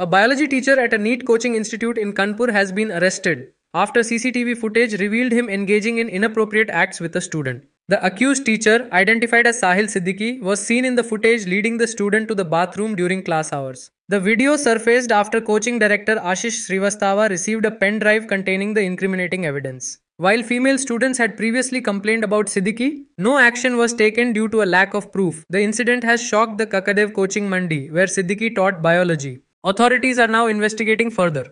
A biology teacher at a NEET coaching institute in Kanpur has been arrested after CCTV footage revealed him engaging in inappropriate acts with a student. The accused teacher, identified as Sahil Siddiqui, was seen in the footage leading the student to the bathroom during class hours. The video surfaced after coaching director Ashish Srivastava received a pen drive containing the incriminating evidence. While female students had previously complained about Siddiqui, no action was taken due to a lack of proof. The incident has shocked the Kakadev coaching mandi, where Siddiqui taught biology. Authorities are now investigating further.